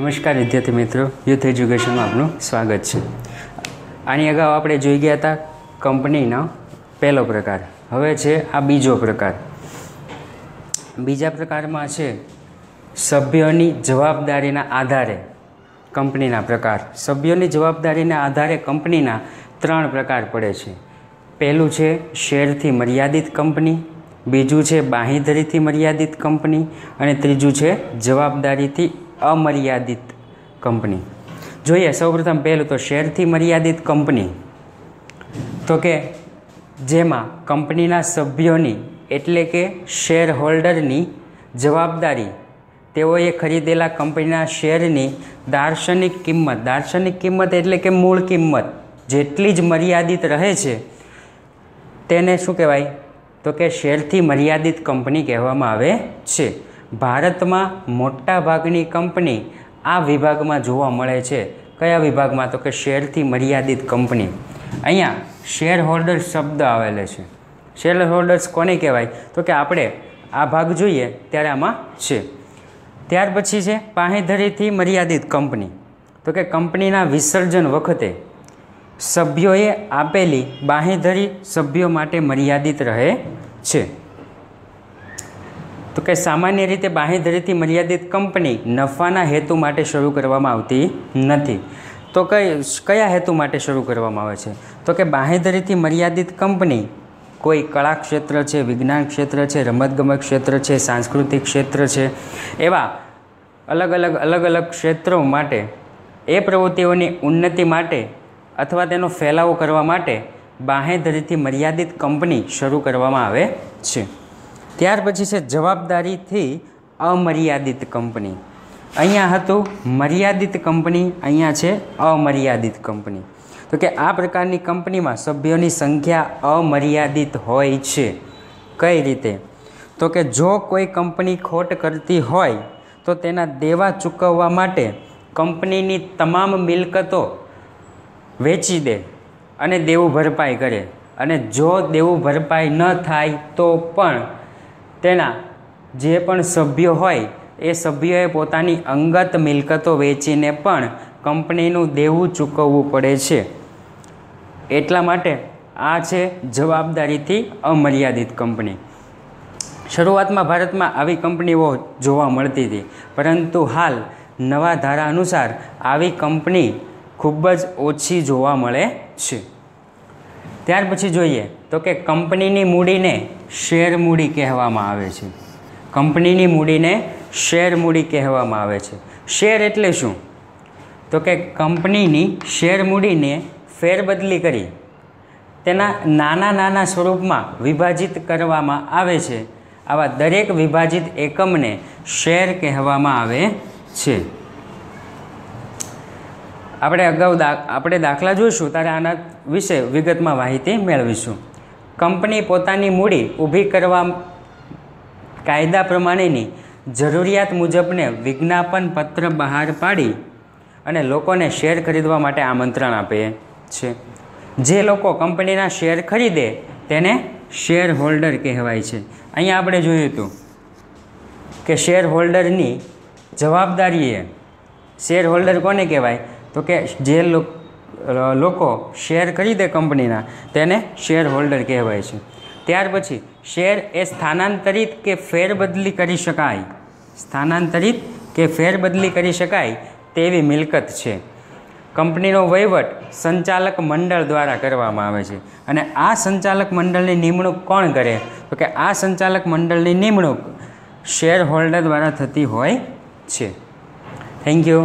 નમસ્કાર વિદ્યાર્થી મિત્રો યુથ એજ્યુકેશનમાં આપનું સ્વાગત છે આની અગાઉ આપણે જોઈ ગયા હતા કંપનીનો પહેલો પ્રકાર હવે છે આ બીજો પ્રકાર બીજા પ્રકારમાં છે સભ્યોની જવાબદારીના આધારે કંપનીના પ્રકાર સભ્યોની જવાબદારીના આધારે કંપનીના ત્રણ પ્રકાર પડે છે પહેલું છે શેરથી મર્યાદિત કંપની બીજું છે બાંહીધરીથી મર્યાદિત કંપની અને ત્રીજું છે જવાબદારીથી અમર્યાદિત કંપની જોઈએ સૌપ્રથમ પહેલું તો શેરથી મર્યાદિત કંપની તો કે જેમાં કંપનીના સભ્યોની એટલે કે શેર હોલ્ડરની જવાબદારી તેઓએ ખરીદેલા કંપનીના શેરની દાર્શનિક કિંમત દાર્શનિક કિંમત એટલે કે મૂળ કિંમત જેટલી જ મર્યાદિત રહે છે તેને શું કહેવાય તો કે શેરથી મર્યાદિત કંપની કહેવામાં આવે છે ભારતમાં મોટાભાગની કંપની આ વિભાગમાં જોવા મળે છે કયા વિભાગમાં તો કે શેરથી મર્યાદિત કંપની અહીંયા શેર હોલ્ડર્સ શબ્દ આવેલો છે શેર હોલ્ડર્સ કોને કહેવાય તો કે આપણે આ ભાગ જોઈએ ત્યારે આમાં છે ત્યાર પછી છે પાહેધરીથી મર્યાદિત કંપની તો કે કંપનીના વિસર્જન વખતે સભ્યોએ આપેલી બાહેધરી સભ્યો માટે મર્યાદિત રહે છે તો કે સામાન્ય રીતે બાંહેધરીથી મર્યાદિત કંપની નફાના હેતુ માટે શરૂ કરવામાં આવતી નથી તો કઈ કયા હેતુ માટે શરૂ કરવામાં આવે છે તો કે બાંહેધરીથી મર્યાદિત કંપની કોઈ કળા ક્ષેત્ર છે વિજ્ઞાન ક્ષેત્ર છે રમતગમત ક્ષેત્ર છે સાંસ્કૃતિક ક્ષેત્ર છે એવા અલગ અલગ અલગ અલગ ક્ષેત્રો માટે એ પ્રવૃત્તિઓની ઉન્નતિ માટે અથવા તેનો ફેલાવો કરવા માટે બાંહેધરીથી મર્યાદિત કંપની શરૂ કરવામાં આવે છે ત્યાર પછી છે જવાબદારીથી અમર્યાદિત કંપની અહીંયા હતું મર્યાદિત કંપની અહીંયા છે અમર્યાદિત કંપની તો કે આ પ્રકારની કંપનીમાં સભ્યોની સંખ્યા અમર્યાદિત હોય છે કઈ રીતે તો કે જો કોઈ કંપની ખોટ કરતી હોય તો તેના દેવા ચૂકવવા માટે કંપનીની તમામ મિલકતો વેચી દે અને દેવું ભરપાઈ કરે અને જો દેવું ભરપાઈ ન થાય તો પણ તેના જે પણ સભ્યો હોય એ સભ્યોએ પોતાની અંગત મિલકતો વેચીને પણ કંપનીનું દેવું ચૂકવવું પડે છે એટલા માટે આ છે જવાબદારીથી અમર્યાદિત કંપની શરૂઆતમાં ભારતમાં આવી કંપનીઓ જોવા મળતી હતી પરંતુ હાલ નવા ધારા અનુસાર આવી કંપની ખૂબ જ ઓછી જોવા મળે છે ત્યાર પછી જોઈએ તો કે કંપનીની મૂડીને શેર મૂડી કહેવામાં આવે છે કંપનીની મૂડીને શેર મૂડી કહેવામાં આવે છે શેર એટલે શું તો કે કંપનીની શેર મૂડીને ફેરબદલી કરી તેના નાના નાના સ્વરૂપમાં વિભાજિત કરવામાં આવે છે આવા દરેક વિભાજિત એકમને શેર કહેવામાં આવે છે આપણે અગાઉ આપણે દાખલા જોઈશું ત્યારે આના વિશે વિગતમાં માહિતી મેળવીશું કંપની પોતાની મૂડી ઊભી કરવા કાયદા પ્રમાણેની જરૂરિયાત મુજબને વિજ્ઞાપન પત્ર બહાર પાડી અને લોકોને શેર ખરીદવા માટે આમંત્રણ આપે છે જે લોકો કંપનીના શેર ખરીદે તેને શેર હોલ્ડર કહેવાય છે અહીંયા આપણે જોયું હતું કે શેર હોલ્ડરની જવાબદારીએ શેર હોલ્ડર કોને કહેવાય તો કે જે લોકો શેર કરી દે કંપનીના તેને શેર હોલ્ડર કહેવાય છે ત્યાર પછી શેર એ સ્થાનાંતરિત કે ફેરબદલી કરી શકાય સ્થાનાંતરિત કે ફેરબદલી કરી શકાય તેવી મિલકત છે કંપનીનો વહીવટ સંચાલક મંડળ દ્વારા કરવામાં આવે છે અને આ સંચાલક મંડળની નિમણૂક કોણ કરે તો કે આ સંચાલક મંડળની નિમણૂક શેર હોલ્ડર દ્વારા થતી હોય છે થેન્ક યુ